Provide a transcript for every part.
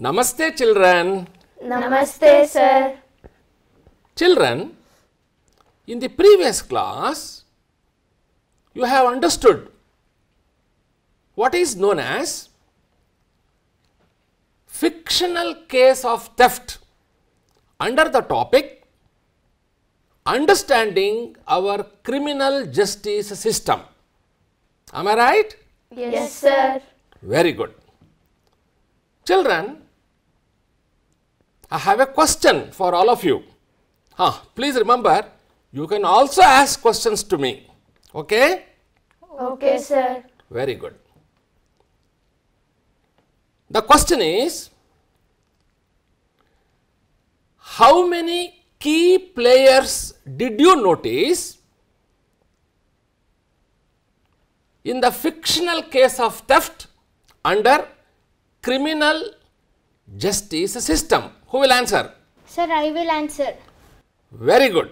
Namaste, children. Namaste, sir. Children, in the previous class, you have understood what is known as fictional case of theft under the topic understanding our criminal justice system. Am I right? Yes, yes sir. Very good. Children, I have a question for all of you. Huh, please remember, you can also ask questions to me. Okay? Okay, sir. Very good. The question is, how many key players did you notice in the fictional case of theft under criminal Justice a system. Who will answer? Sir, I will answer. Very good.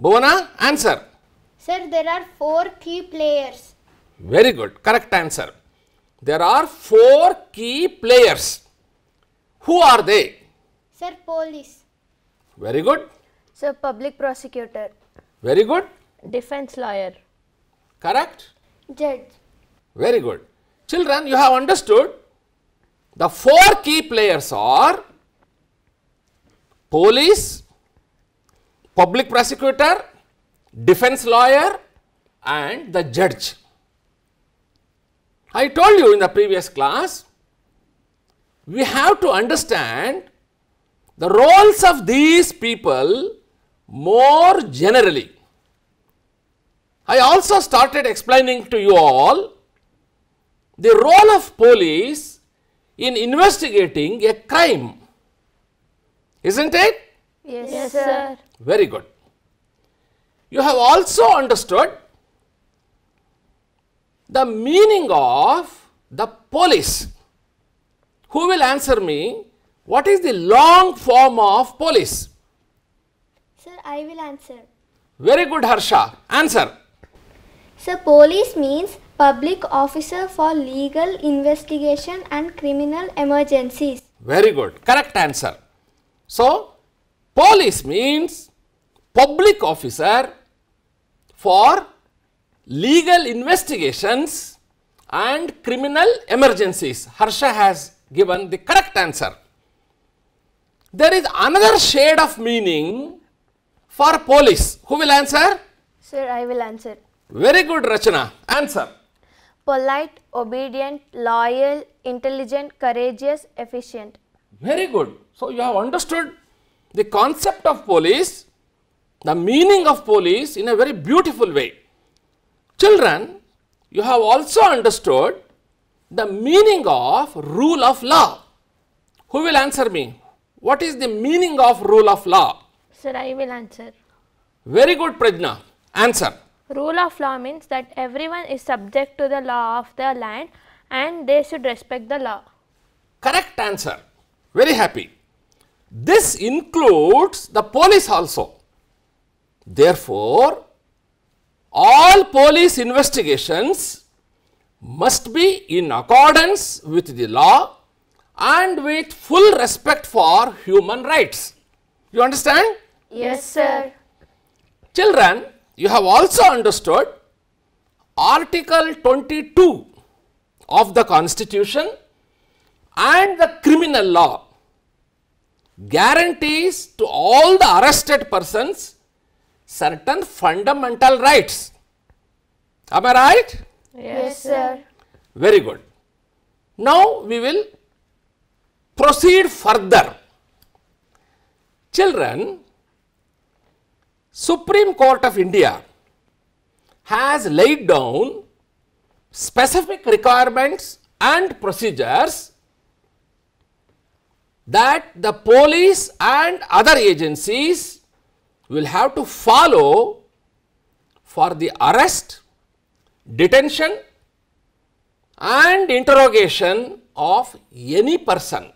Bhuvana, answer. Sir, there are four key players. Very good. Correct answer. There are four key players. Who are they? Sir, police. Very good. Sir, public prosecutor. Very good. Defense lawyer. Correct. Judge. Very good. Children, you have understood the four key players are police, public prosecutor, defense lawyer and the judge. I told you in the previous class, we have to understand the roles of these people more generally. I also started explaining to you all the role of police in investigating a crime. Isn't it? Yes, yes sir. Very good. You have also understood the meaning of the police. Who will answer me? What is the long form of police? Sir, I will answer. Very good, Harsha. Answer. Sir, police means public officer for legal investigation and criminal emergencies. Very good. Correct answer. So, police means public officer for legal investigations and criminal emergencies. Harsha has given the correct answer. There is another shade of meaning for police. Who will answer? Sir, I will answer. Very good, Rachana. Answer polite, obedient, loyal, intelligent, courageous, efficient. Very good. So, you have understood the concept of police, the meaning of police in a very beautiful way. Children, you have also understood the meaning of rule of law. Who will answer me? What is the meaning of rule of law? Sir, I will answer. Very good, Prajna. Answer. Rule of law means that everyone is subject to the law of the land and they should respect the law. Correct answer. Very happy. This includes the police also. Therefore, all police investigations must be in accordance with the law and with full respect for human rights. You understand? Yes, sir. Children, you have also understood Article 22 of the Constitution and the criminal law guarantees to all the arrested persons certain fundamental rights. Am I right? Yes, sir. Very good. Now, we will proceed further. Children, Supreme Court of India has laid down specific requirements and procedures that the police and other agencies will have to follow for the arrest, detention and interrogation of any person.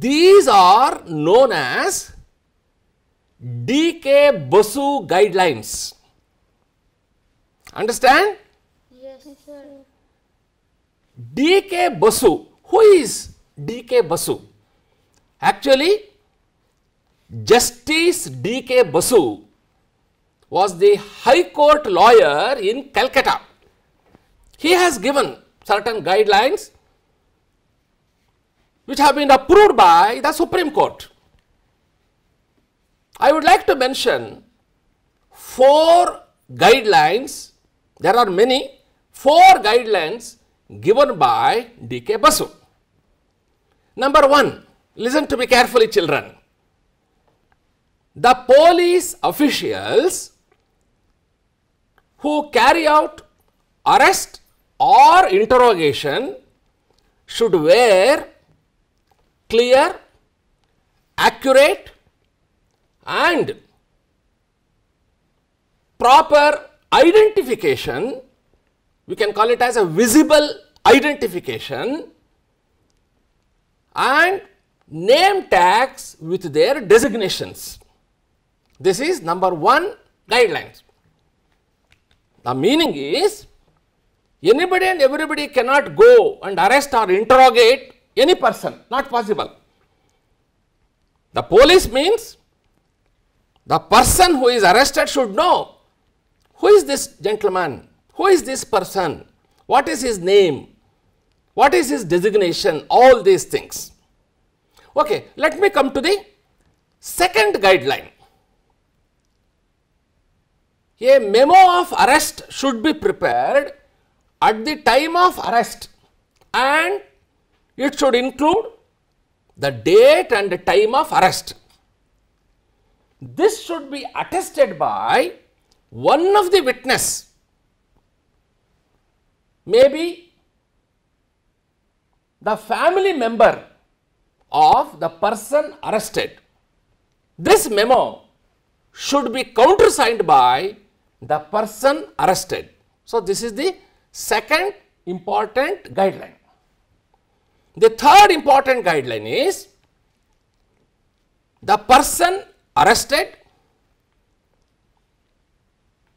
These are known as DK Basu guidelines. Understand? Yes, sir. DK Basu Who is DK Basu? Actually, Justice DK Basu was the High Court lawyer in Calcutta. He has given certain guidelines which have been approved by the Supreme Court. I would like to mention four guidelines, there are many, four guidelines given by D.K. Basu. Number one, listen to me carefully children. The police officials who carry out arrest or interrogation should wear clear, accurate and proper identification, we can call it as a visible identification and name tags with their designations. This is number 1 guidelines. The meaning is anybody and everybody cannot go and arrest or interrogate any person, not possible. The police means the person who is arrested should know who is this gentleman, who is this person, what is his name, what is his designation, all these things. Okay, let me come to the second guideline. A memo of arrest should be prepared at the time of arrest and it should include the date and the time of arrest this should be attested by one of the witness, maybe the family member of the person arrested. This memo should be countersigned by the person arrested. So, this is the second important guideline. The third important guideline is the person arrested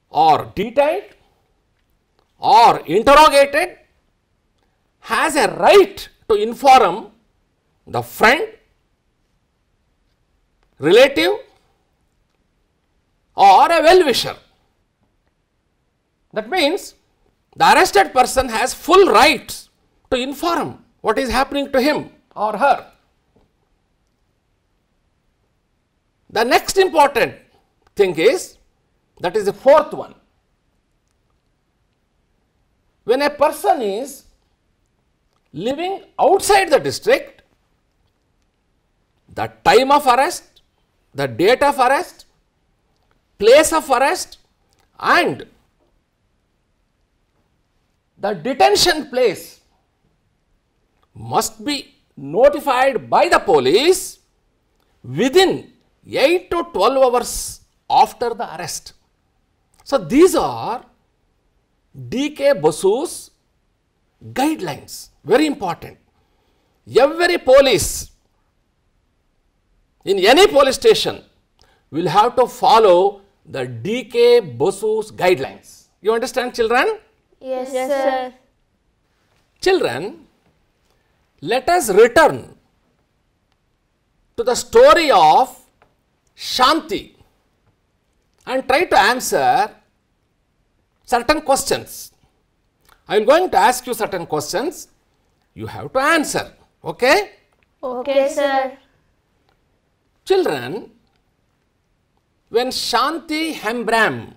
or detained or interrogated has a right to inform the friend, relative or a well-wisher. That means, the arrested person has full rights to inform what is happening to him or her. The next important thing is that is the fourth one. When a person is living outside the district, the time of arrest, the date of arrest, place of arrest and the detention place must be notified by the police within 8 to 12 hours after the arrest. So, these are D.K. Basu's guidelines, very important. Every police in any police station will have to follow the D.K. Basu's guidelines. You understand children? Yes, yes sir. Children, let us return to the story of Shanti and try to answer certain questions. I am going to ask you certain questions. You have to answer. Okay? Okay, sir. Children, when Shanti Hembram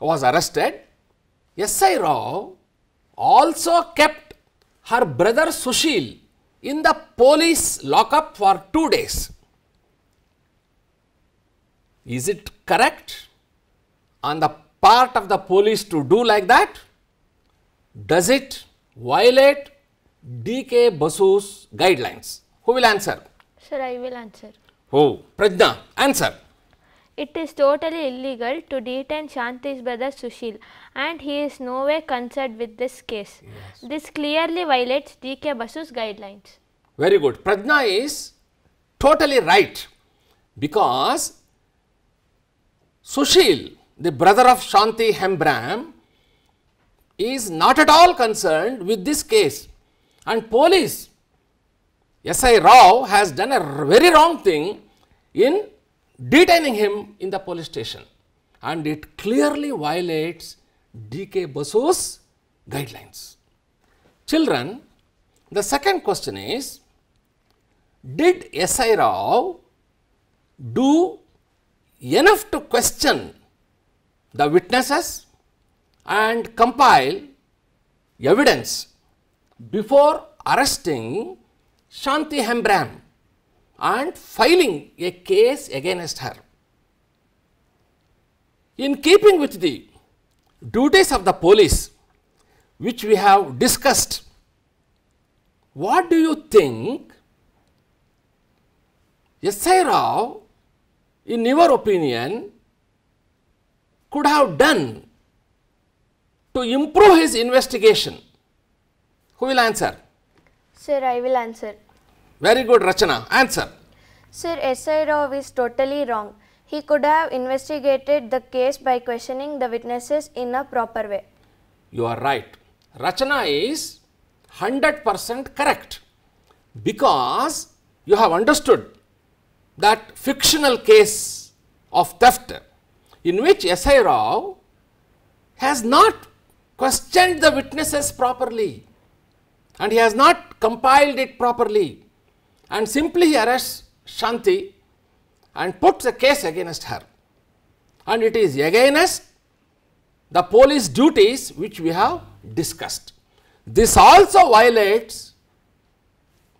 was arrested, S.I. Rao also kept her brother Sushil in the police lockup for two days. Is it correct on the part of the police to do like that? Does it violate D.K. Basu's guidelines? Who will answer? Sir, I will answer. Who? Prajna, answer. It is totally illegal to detain Shanti's brother Sushil and he is no way concerned with this case. Yes. This clearly violates D.K. Basu's guidelines. Very good. Prajna is totally right because Sushil, the brother of Shanti Hembram, is not at all concerned with this case and police SI Rao has done a very wrong thing in detaining him in the police station and it clearly violates DK Basu's guidelines. Children, the second question is, did SI Rao do enough to question the witnesses and compile evidence before arresting Shanti Hembram and filing a case against her. In keeping with the duties of the police, which we have discussed, what do you think SI Rao in your opinion, could have done to improve his investigation? Who will answer? Sir, I will answer. Very good, Rachana. Answer. Sir, S.I. Rao is totally wrong. He could have investigated the case by questioning the witnesses in a proper way. You are right. Rachana is 100% correct because you have understood that fictional case of theft in which S.I. Rao has not questioned the witnesses properly and he has not compiled it properly and simply he arrests Shanti and puts a case against her and it is against the police duties which we have discussed. This also violates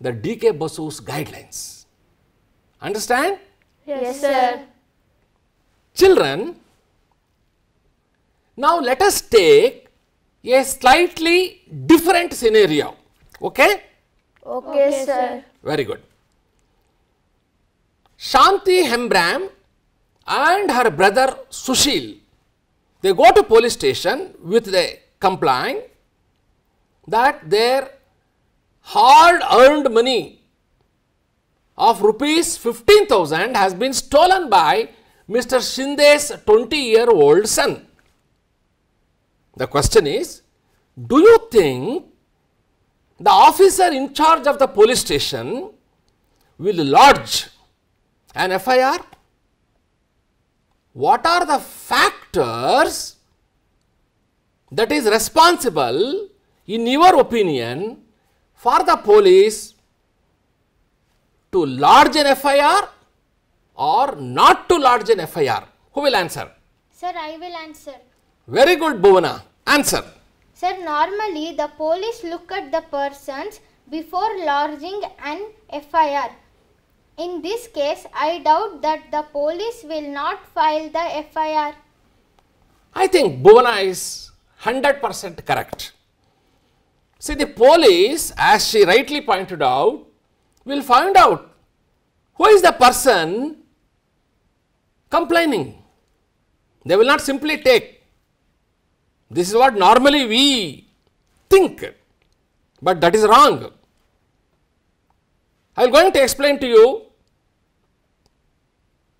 the D.K. Basu's guidelines. Understand? Yes, yes sir. Children, now let us take a slightly different scenario. Okay? Okay, okay sir. Very good. Shanti Hembram and her brother Sushil, they go to police station with the complaint that their hard earned money of rupees 15,000 has been stolen by Mr. Shinde's 20 year old son. The question is, do you think the officer in charge of the police station will lodge an FIR? What are the factors that is responsible in your opinion for the police to lodge an FIR or not to lodge an FIR? Who will answer? Sir, I will answer. Very good, Bhuvana. Answer. Sir, normally the police look at the persons before lodging an FIR. In this case, I doubt that the police will not file the FIR. I think Bhuvana is 100% correct. See, the police, as she rightly pointed out, will find out who is the person complaining. They will not simply take. This is what normally we think, but that is wrong. I am going to explain to you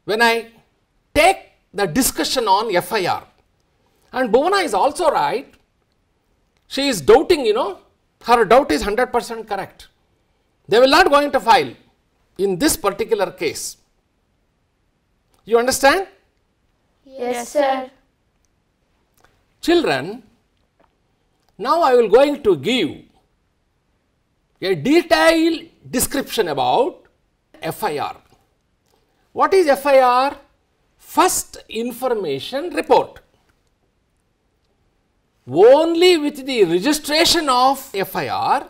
when I take the discussion on FIR. And Bhuvana is also right. She is doubting, you know, her doubt is 100% correct. They will not going to file in this particular case. You understand? Yes, sir. Children, now I will going to give a detailed description about FIR. What is FIR? First information report. Only with the registration of FIR,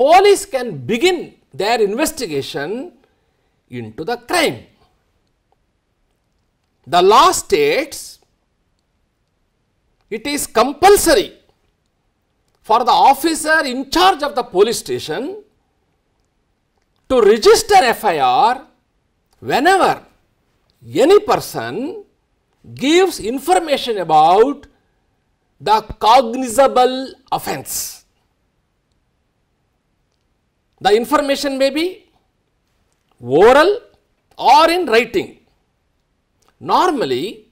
police can begin their investigation into the crime. The law states it is compulsory for the officer in charge of the police station to register FIR whenever any person gives information about the cognizable offense. The information may be oral or in writing. Normally,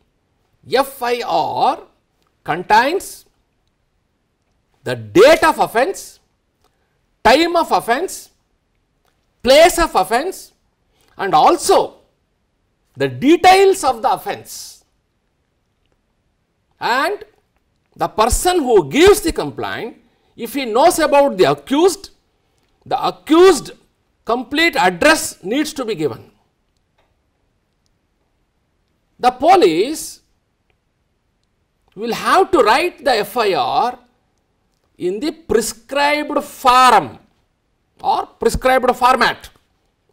FIR contains the date of offense, time of offense, place of offense and also the details of the offense and the person who gives the complaint if he knows about the accused the accused complete address needs to be given. The police will have to write the FIR in the prescribed form or prescribed format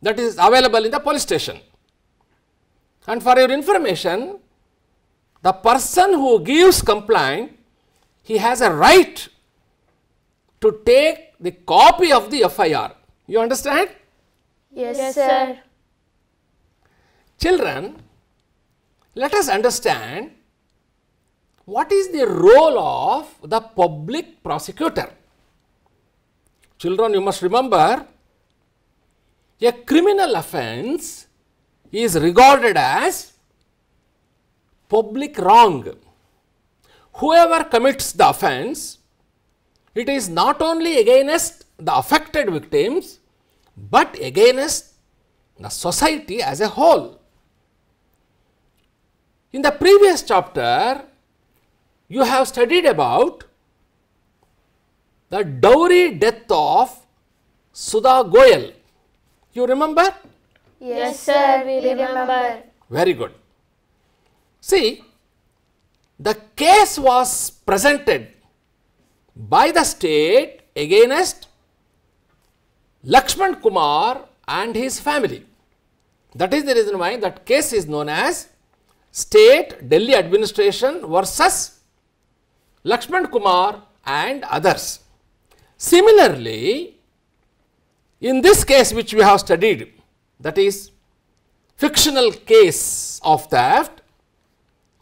that is available in the police station. And for your information, the person who gives complaint, he has a right to take the copy of the FIR. You understand? Yes, yes sir. Children, let us understand what is the role of the public prosecutor. Children, you must remember a criminal offense is regarded as public wrong. Whoever commits the offense it is not only against the affected victims, but against the society as a whole. In the previous chapter, you have studied about the dowry death of Sudha Goyal. You remember? Yes, sir, we remember. Very good. See, the case was presented by the state against Lakshman Kumar and his family. That is the reason why that case is known as State Delhi Administration versus Lakshman Kumar and others. Similarly, in this case which we have studied that is fictional case of theft,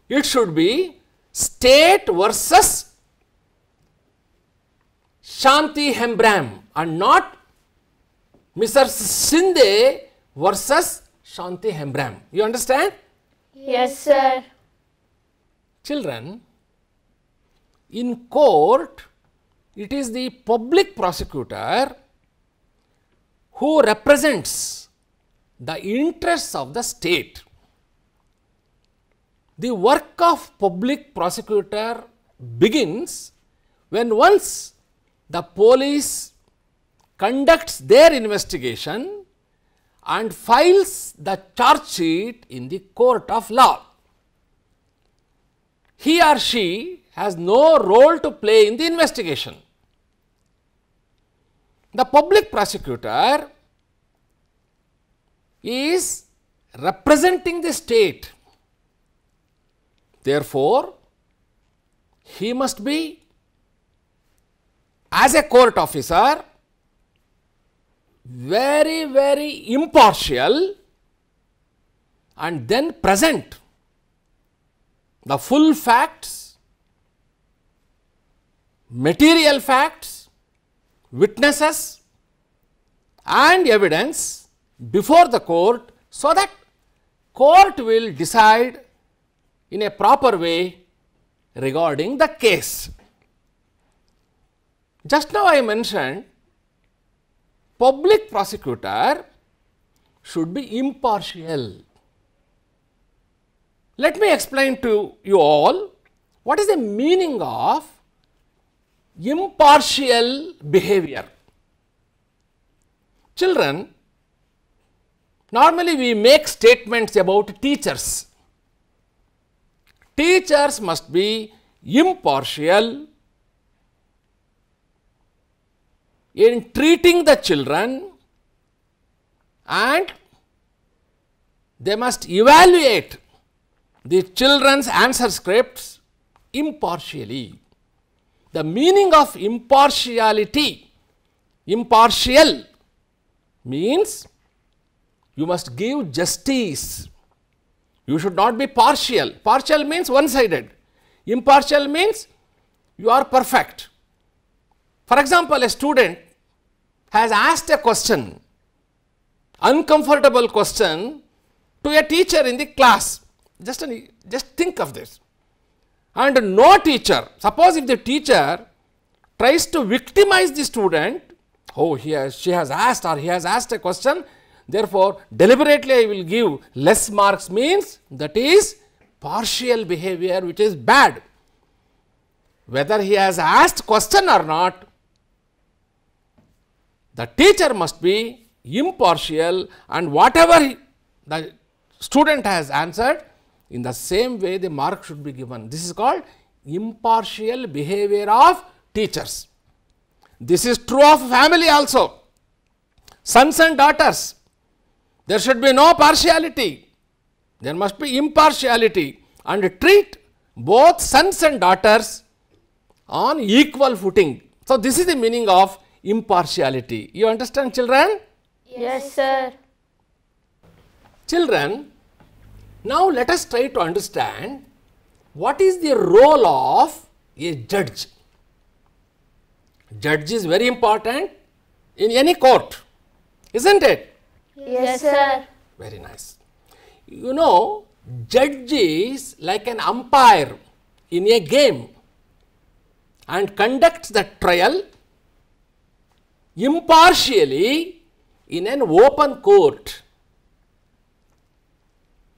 it should be state versus Shanti Hembram and not Mr. Sinde versus Shanti Hembram. You understand? Yes, sir. Children, in court, it is the public prosecutor who represents the interests of the state. The work of public prosecutor begins when once the police conducts their investigation and files the charge sheet in the court of law. He or she has no role to play in the investigation. The public prosecutor is representing the state. Therefore, he must be as a court officer very very impartial and then present the full facts, material facts, witnesses and evidence before the court so that court will decide in a proper way regarding the case. Just now I mentioned public prosecutor should be impartial. Let me explain to you all what is the meaning of impartial behavior. Children, normally we make statements about teachers. Teachers must be impartial in treating the children and they must evaluate the children's answer scripts impartially. The meaning of impartiality, impartial means you must give justice. You should not be partial. Partial means one sided. Impartial means you are perfect. For example, a student has asked a question, uncomfortable question to a teacher in the class. Just, an, just think of this. And no teacher, suppose if the teacher tries to victimize the student, oh, he has, she has asked or he has asked a question, therefore, deliberately I will give less marks means that is partial behavior which is bad. Whether he has asked question or not, the teacher must be impartial and whatever he, the student has answered, in the same way the mark should be given. This is called impartial behavior of teachers. This is true of family also. Sons and daughters, there should be no partiality. There must be impartiality and treat both sons and daughters on equal footing. So, this is the meaning of impartiality. You understand children? Yes, sir. Children, now let us try to understand what is the role of a judge. Judge is very important in any court, isn't it? Yes, sir. Very nice. You know, judge is like an umpire in a game and conducts the trial impartially in an open court.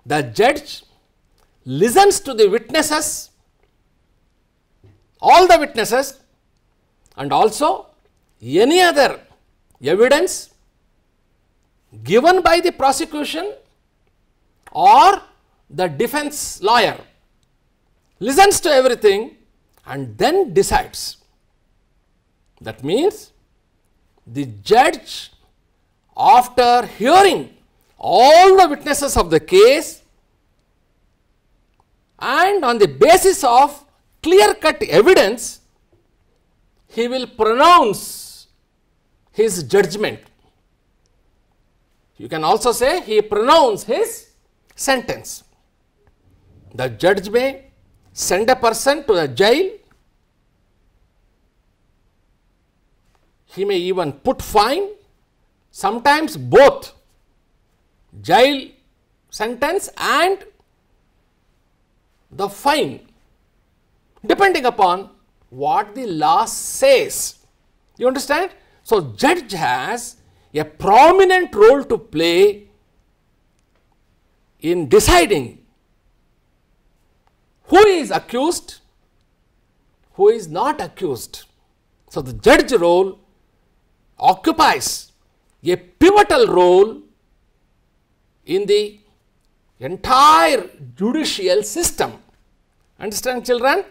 The judge listens to the witnesses, all the witnesses and also any other evidence given by the prosecution or the defense lawyer listens to everything and then decides. That means, the judge after hearing all the witnesses of the case and on the basis of clear cut evidence, he will pronounce his judgment. You can also say he pronounce his sentence. The judge may send a person to the jail he may even put fine, sometimes both jail sentence and the fine depending upon what the law says. You understand? So, judge has a prominent role to play in deciding who is accused, who is not accused. So, the judge role occupies a pivotal role in the entire judicial system. Understand children?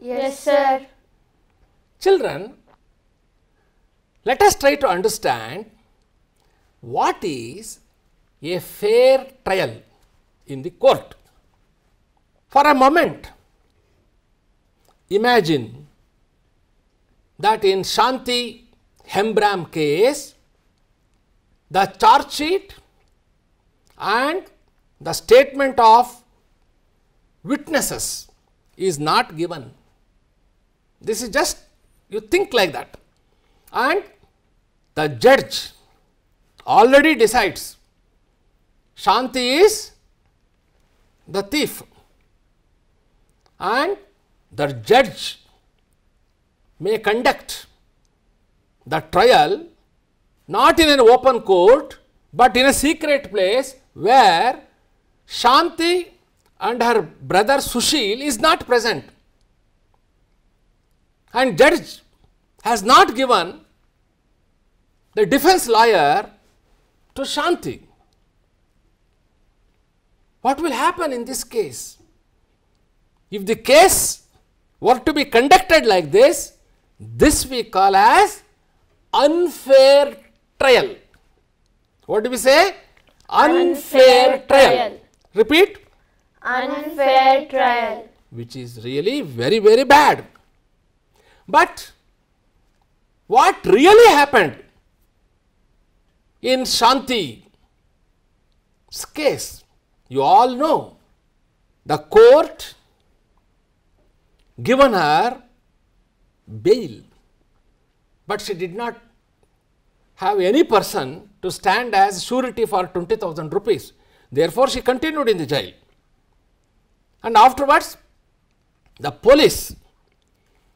Yes, sir. Children, let us try to understand what is a fair trial in the court. For a moment, imagine that in Shanti Hembram case, the charge sheet and the statement of witnesses is not given. This is just you think like that and the judge already decides Shanti is the thief and the judge may conduct the trial not in an open court, but in a secret place where Shanti and her brother Sushil is not present. And judge has not given the defense lawyer to Shanti. What will happen in this case? If the case were to be conducted like this, this we call as unfair trial. What do we say? Unfair, unfair trial. trial. Repeat. Unfair trial. Which is really very, very bad. But what really happened in Shanti's case? You all know the court given her bail but she did not have any person to stand as surety for 20,000 rupees. Therefore, she continued in the jail. And afterwards, the police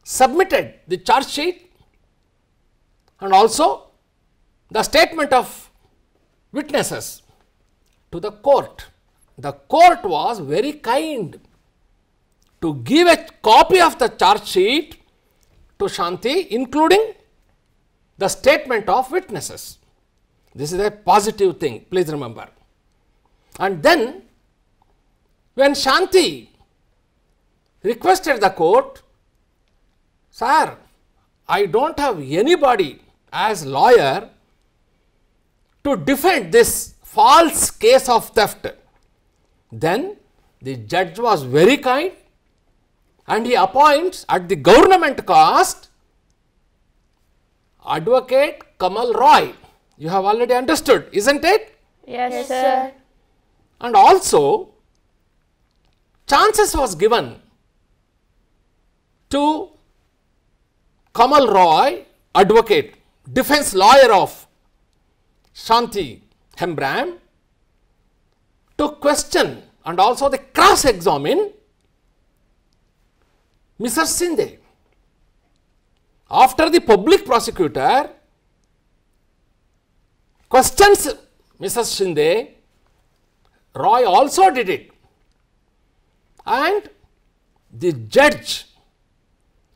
submitted the charge sheet and also the statement of witnesses to the court. The court was very kind to give a copy of the charge sheet to Shanti, including the statement of witnesses. This is a positive thing, please remember. And then, when Shanti requested the court, Sir, I do not have anybody as lawyer to defend this false case of theft. Then the judge was very kind and he appoints at the government cost Advocate Kamal Roy. You have already understood, isn't it? Yes, yes sir. And also, chances was given to Kamal Roy, advocate, defense lawyer of Shanti Hembram, to question and also the cross examine Mr. Sindhi after the public prosecutor questions Mrs. Shinde, Roy also did it and the judge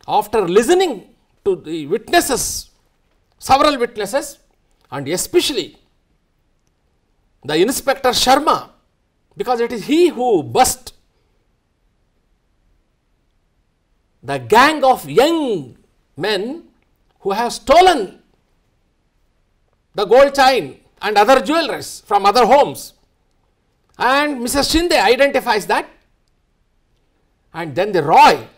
after listening to the witnesses, several witnesses and especially the inspector Sharma because it is he who bust the gang of young men who have stolen the gold chain and other jewelries from other homes. And Mrs. Shinde identifies that. And then the Roy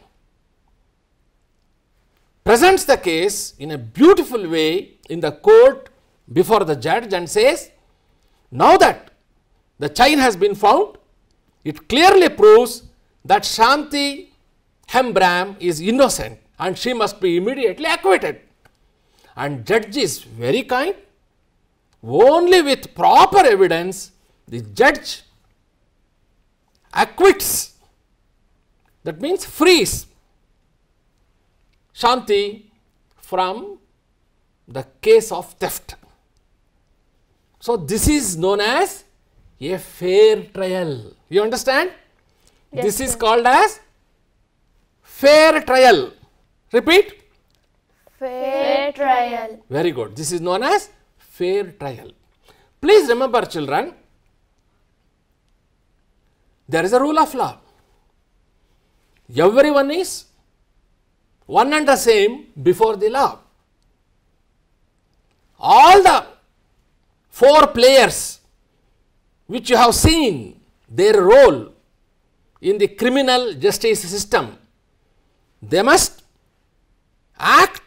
presents the case in a beautiful way in the court before the judge and says, now that the chain has been found, it clearly proves that Shanti Hembram is innocent and she must be immediately acquitted. And judge is very kind. Only with proper evidence, the judge acquits. That means frees Shanti from the case of theft. So, this is known as a fair trial. You understand? Yes, this is called as fair trial. Repeat. Fair, trial. Very good. This is known as fair trial. Please remember children, there is a rule of law. Everyone is one and the same before the law. All the four players which you have seen their role in the criminal justice system, they must act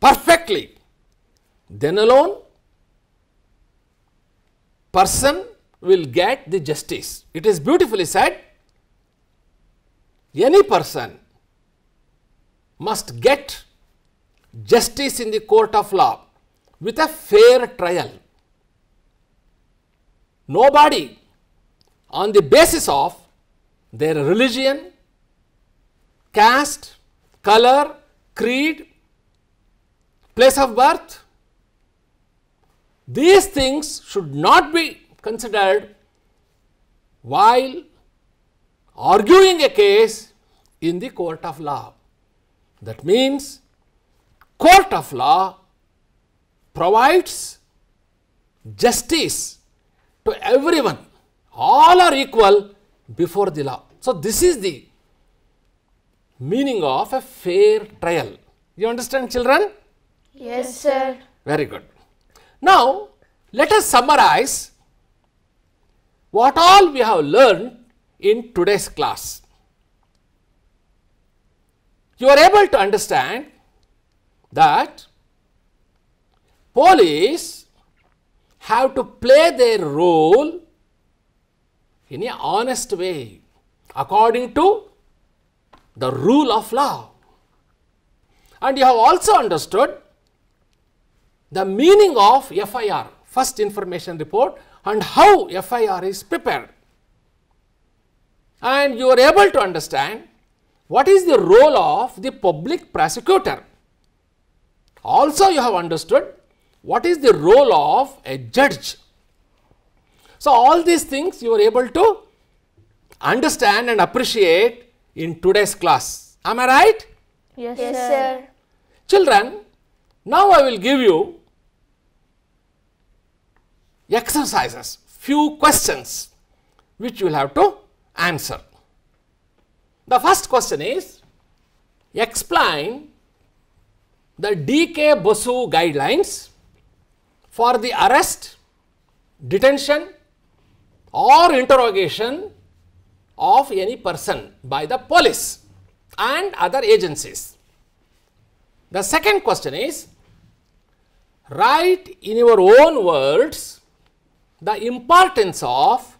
perfectly, then alone person will get the justice. It is beautifully said, any person must get justice in the court of law with a fair trial. Nobody on the basis of their religion, caste, color, creed, place of birth, these things should not be considered while arguing a case in the court of law. That means, court of law provides justice to everyone, all are equal before the law. So, this is the meaning of a fair trial. You understand children? Yes, sir. Very good. Now, let us summarize what all we have learned in today's class. You are able to understand that police have to play their role in a honest way according to the rule of law. And you have also understood the meaning of FIR, first information report and how FIR is prepared. And you are able to understand what is the role of the public prosecutor. Also you have understood what is the role of a judge. So, all these things you are able to understand and appreciate in today's class. Am I right? Yes, yes sir. Children, now I will give you exercises, few questions which you will have to answer. The first question is explain the DK Bosu guidelines for the arrest, detention or interrogation of any person by the police and other agencies. The second question is write in your own words the importance of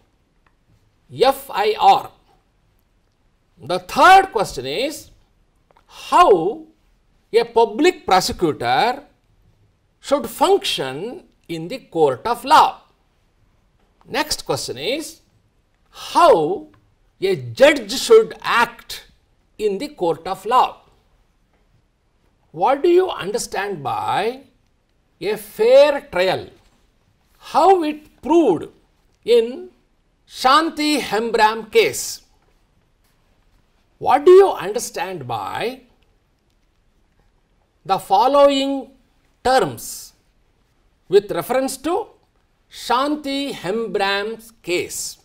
FIR. The third question is how a public prosecutor should function in the court of law. Next question is how a judge should act in the court of law. What do you understand by a fair trial? How it proved in Shanti Hembram case. What do you understand by the following terms with reference to Shanti Hembram's case?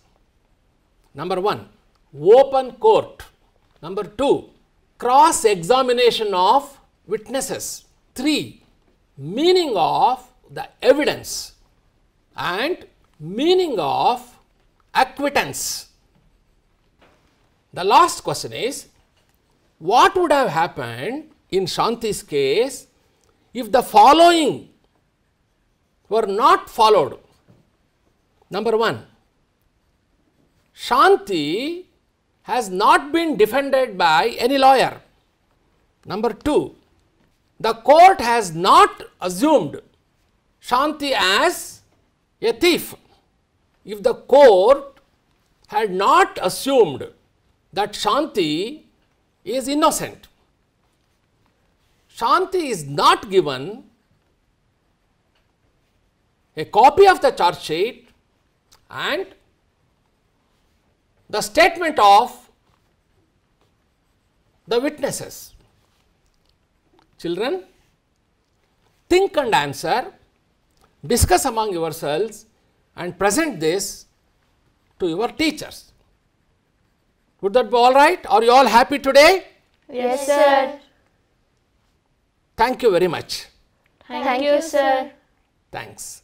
Number one, open court. Number 2, cross examination of witnesses. 3, meaning of the evidence and meaning of acquittance. The last question is what would have happened in Shanti's case if the following were not followed? Number 1, Shanti has not been defended by any lawyer. Number 2, the court has not assumed Shanti as a thief. If the court had not assumed that Shanti is innocent, Shanti is not given a copy of the charge sheet and the statement of the witnesses. Children, think and answer, discuss among yourselves and present this to your teachers. Would that be all right? Are you all happy today? Yes, sir. Thank you very much. Thank, Thank you, sir. Thanks.